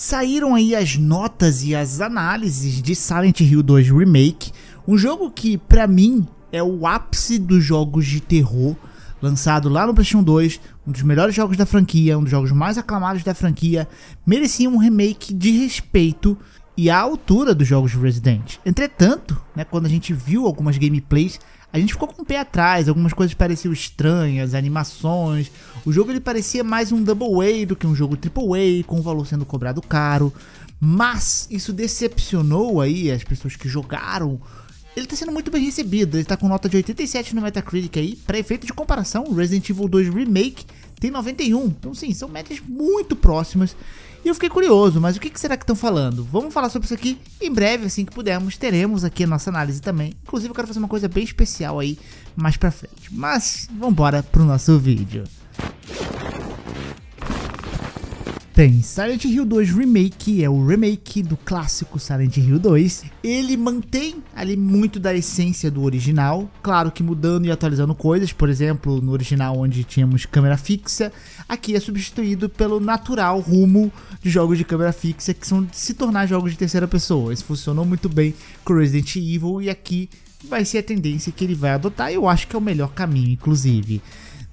Saíram aí as notas e as análises de Silent Hill 2 Remake, um jogo que para mim é o ápice dos jogos de terror, lançado lá no PlayStation 2, um dos melhores jogos da franquia, um dos jogos mais aclamados da franquia, merecia um remake de respeito e à altura dos jogos Resident. Entretanto, né, quando a gente viu algumas gameplays, a gente ficou com o pé atrás, algumas coisas pareciam estranhas, animações. O jogo ele parecia mais um Double A do que um jogo Triple A, com o valor sendo cobrado caro. Mas isso decepcionou aí as pessoas que jogaram. Ele tá sendo muito bem recebido, ele tá com nota de 87 no Metacritic aí. Para efeito de comparação, Resident Evil 2 Remake tem 91. Então sim, são metas muito próximas. E eu fiquei curioso, mas o que, será que estão falando? Vamos falar sobre isso aqui em breve, assim que pudermos, teremos aqui a nossa análise também. Inclusive eu quero fazer uma coisa bem especial aí mais pra frente. Mas vambora pro nosso vídeo. tem Silent Hill 2 Remake, que é o remake do clássico Silent Hill 2. Ele mantém ali muito da essência do original, claro que mudando e atualizando coisas, por exemplo, no original onde tínhamos câmera fixa, aqui é substituído pelo natural rumo de jogos de câmera fixa que são se tornar jogos de terceira pessoa. Isso funcionou muito bem com Resident Evil e aqui vai ser a tendência que ele vai adotar, eu acho que é o melhor caminho, inclusive.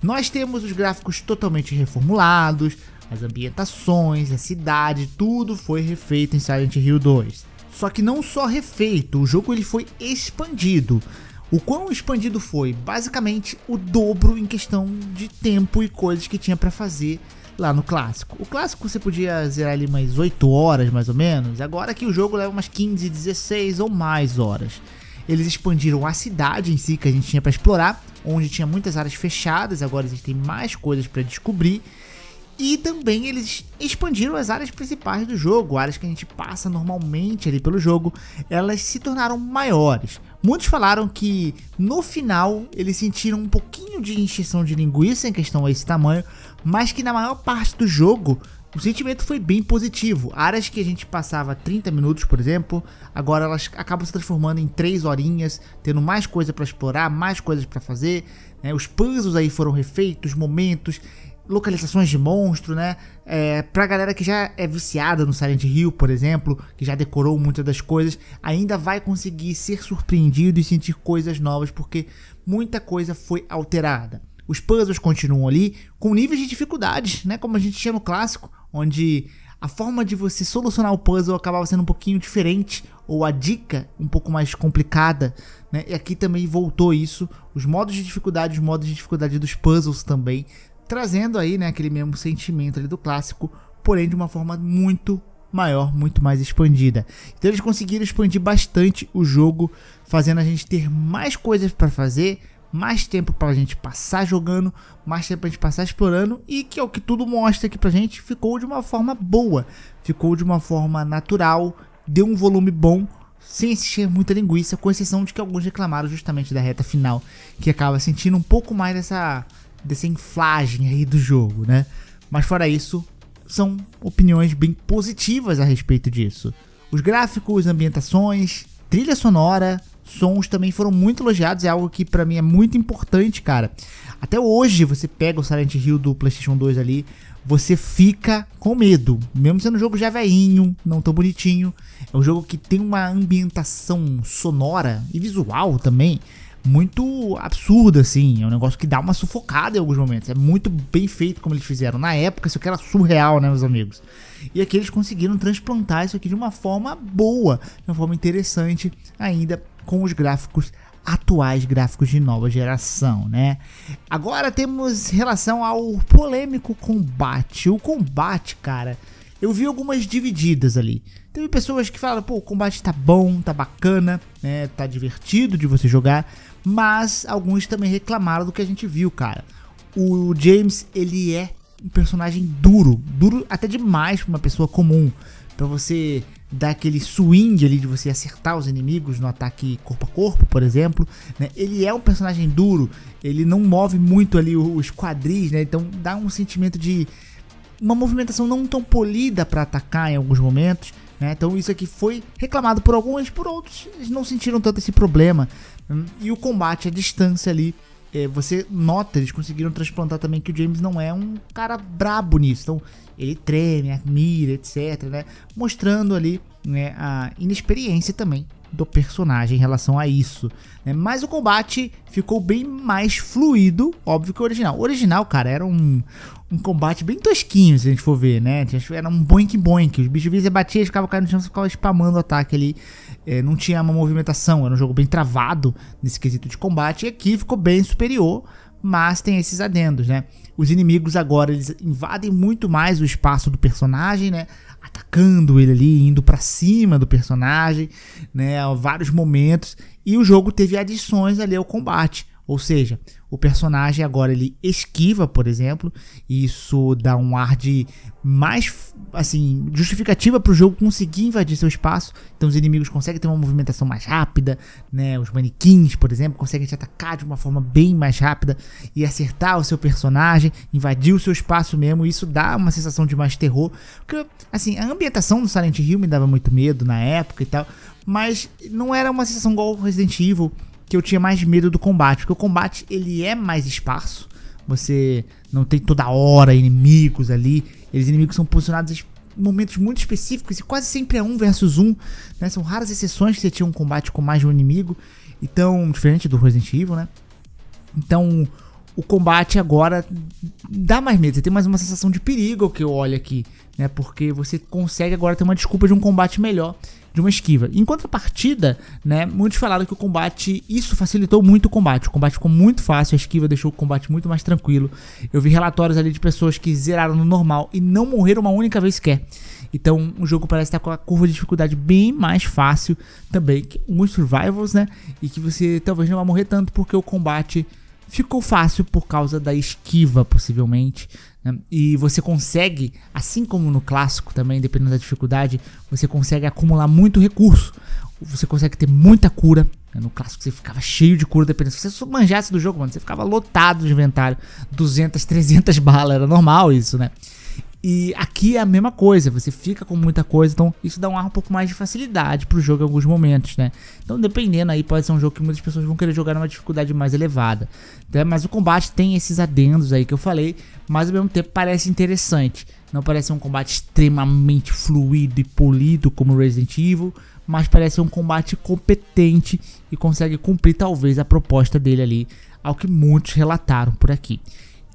Nós temos os gráficos totalmente reformulados, as ambientações, a cidade, tudo foi refeito em Silent Hill 2. Só que não só refeito, o jogo ele foi expandido. O quão expandido foi? Basicamente o dobro em questão de tempo e coisas que tinha para fazer lá no clássico. O clássico você podia zerar ali mais 8 horas mais ou menos, agora que o jogo leva umas 15, 16 ou mais horas. Eles expandiram a cidade em si que a gente tinha para explorar, onde tinha muitas áreas fechadas, agora a gente tem mais coisas para descobrir e também eles expandiram as áreas principais do jogo, áreas que a gente passa normalmente ali pelo jogo, elas se tornaram maiores. Muitos falaram que no final eles sentiram um pouquinho de extinção de linguiça em questão a esse tamanho, mas que na maior parte do jogo o sentimento foi bem positivo. Áreas que a gente passava 30 minutos, por exemplo, agora elas acabam se transformando em 3 horinhas, tendo mais coisa para explorar, mais coisas para fazer. Né? Os puzzles aí foram refeitos, momentos localizações de monstro, né? É, pra galera que já é viciada no Silent Hill, por exemplo, que já decorou muitas das coisas, ainda vai conseguir ser surpreendido e sentir coisas novas, porque muita coisa foi alterada. Os puzzles continuam ali com níveis de dificuldades, né? Como a gente tinha no clássico, onde a forma de você solucionar o puzzle acabava sendo um pouquinho diferente, ou a dica um pouco mais complicada, né? E aqui também voltou isso. Os modos de dificuldade, os modos de dificuldade dos puzzles também trazendo aí né, aquele mesmo sentimento do clássico, porém de uma forma muito maior, muito mais expandida. Então eles conseguiram expandir bastante o jogo, fazendo a gente ter mais coisas para fazer, mais tempo para a gente passar jogando, mais tempo para a gente passar explorando e que é o que tudo mostra aqui para a gente ficou de uma forma boa, ficou de uma forma natural, deu um volume bom, sem existir muita linguiça, com exceção de que alguns reclamaram justamente da reta final, que acaba sentindo um pouco mais dessa desenflagem aí do jogo, né? Mas fora isso, são opiniões bem positivas a respeito disso. Os gráficos, ambientações, trilha sonora, sons também foram muito elogiados, é algo que para mim é muito importante, cara. Até hoje você pega o Silent Hill do PlayStation 2 ali, você fica com medo, mesmo sendo um jogo já veinho, não tão bonitinho. É um jogo que tem uma ambientação sonora e visual também muito absurda, assim. É um negócio que dá uma sufocada em alguns momentos. É muito bem feito como eles fizeram. Na época, isso aqui era surreal, né, meus amigos? E aqui eles conseguiram transplantar isso aqui de uma forma boa, de uma forma interessante, ainda com os gráficos atuais gráficos de nova geração, né? Agora temos relação ao polêmico combate. O combate, cara, eu vi algumas divididas ali. Teve pessoas que falam, pô, o combate tá bom, tá bacana né? Tá divertido de você jogar, mas alguns também reclamaram do que a gente viu, cara. O James, ele é um personagem duro, duro até demais para uma pessoa comum, para você dar aquele swing ali de você acertar os inimigos no ataque corpo a corpo, por exemplo, né? Ele é um personagem duro, ele não move muito ali os quadris, né? Então dá um sentimento de uma movimentação não tão polida para atacar em alguns momentos né? Então isso aqui foi reclamado por alguns, por outros eles não sentiram tanto esse problema. Hum, e o combate à distância ali, é, você nota, eles conseguiram transplantar também que o James não é um cara brabo nisso. Então ele treme, mira, etc. Né? Mostrando ali né, a inexperiência também do personagem em relação a isso. Né? Mas o combate ficou bem mais fluido, óbvio, que o original. O original, cara, era um, um combate bem tosquinho, se a gente for ver, né? Era um boink-boink. Os bichos vinham, batia, eles ficavam caindo no chão, ficavam spamando o ataque ali. É, não tinha uma movimentação, era um jogo bem travado nesse quesito de combate. E aqui ficou bem superior, mas tem esses adendos, né? Os inimigos agora, eles invadem muito mais o espaço do personagem, né? atacando ele ali, indo para cima do personagem, né, vários momentos, e o jogo teve adições ali ao combate. Ou seja, o personagem agora ele esquiva, por exemplo, e isso dá um ar de mais assim, justificativa para o jogo conseguir invadir seu espaço. Então os inimigos conseguem ter uma movimentação mais rápida, né? Os manequins, por exemplo, conseguem te atacar de uma forma bem mais rápida e acertar o seu personagem, invadir o seu espaço mesmo. isso dá uma sensação de mais terror, porque assim, a ambientação do Silent Hill me dava muito medo na época e tal, mas não era uma sensação igual ao Resident Evil que eu tinha mais medo do combate, porque o combate ele é mais esparso. Você não tem toda hora inimigos ali. Eles inimigos são posicionados em momentos muito específicos e quase sempre é um versus um. Né? São raras exceções que você tinha um combate com mais de um inimigo. Então, diferente do Resident Evil, né? Então, o combate agora dá mais medo. Você tem mais uma sensação de perigo que eu olho aqui, né? Porque você consegue agora ter uma desculpa de um combate melhor de uma esquiva. a partida, né, muitos falaram que o combate, isso facilitou muito o combate. O combate ficou muito fácil, a esquiva deixou o combate muito mais tranquilo. Eu vi relatórios ali de pessoas que zeraram no normal e não morreram uma única vez sequer. Então o jogo parece estar com a curva de dificuldade bem mais fácil também que alguns survivals, né? E que você talvez não vá morrer tanto porque o combate ficou fácil por causa da esquiva, possivelmente, né? E você consegue, assim como no clássico também, dependendo da dificuldade, você consegue acumular muito recurso. Você consegue ter muita cura. Né? No clássico você ficava cheio de cura, dependendo. Se você manjasse do jogo, mano, você ficava lotado de inventário. 200, 300 balas, era normal isso, né? E aqui é a mesma coisa, você fica com muita coisa, então isso dá um ar um pouco mais de facilidade pro jogo em alguns momentos, né? Então, dependendo aí, pode ser um jogo que muitas pessoas vão querer jogar numa dificuldade mais elevada. Né? Mas o combate tem esses adendos aí que eu falei, mas ao mesmo tempo parece interessante. Não parece um combate extremamente fluido e polido como Resident Evil, mas parece um combate competente e consegue cumprir talvez a proposta dele ali, ao que muitos relataram por aqui.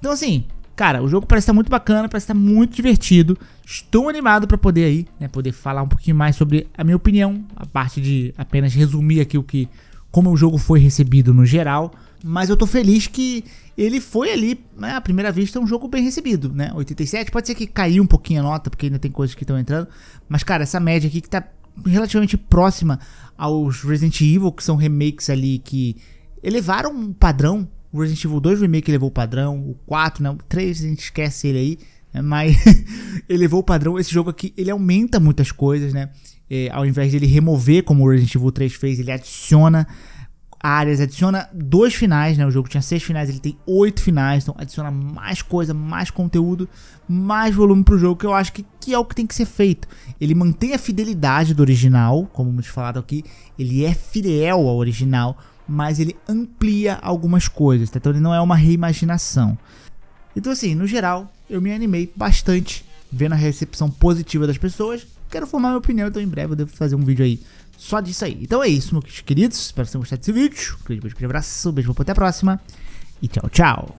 Então assim, Cara, o jogo parece estar muito bacana, parece estar muito divertido. Estou animado para poder aí, né, poder falar um pouquinho mais sobre a minha opinião, a parte de apenas resumir aqui o que como o jogo foi recebido no geral, mas eu tô feliz que ele foi ali, né, à primeira vista, um jogo bem recebido, né? 87, pode ser que caiu um pouquinho a nota, porque ainda tem coisas que estão entrando, mas cara, essa média aqui que tá relativamente próxima aos Resident Evil, que são remakes ali que elevaram o um padrão o Resident Evil 2 Remake levou o padrão, o 4, não, né? o 3 a gente esquece ele aí, né? mas ele levou o padrão. Esse jogo aqui, ele aumenta muitas coisas, né? É, ao invés de ele remover, como o Resident Evil 3 fez, ele adiciona áreas, adiciona dois finais, né? O jogo tinha seis finais, ele tem oito finais, então adiciona mais coisa, mais conteúdo, mais volume pro jogo, que eu acho que, que é o que tem que ser feito. Ele mantém a fidelidade do original, como muito falado aqui, ele é fiel ao original, mas ele amplia algumas coisas, tá? então ele não é uma reimaginação. Então, assim, no geral, eu me animei bastante vendo a recepção positiva das pessoas. Quero formar minha opinião, então em breve eu devo fazer um vídeo aí só disso aí. Então é isso, meus queridos. Espero que vocês tenham gostado desse vídeo. Um grande beijo, um abraço, um beijo, até a próxima e tchau, tchau.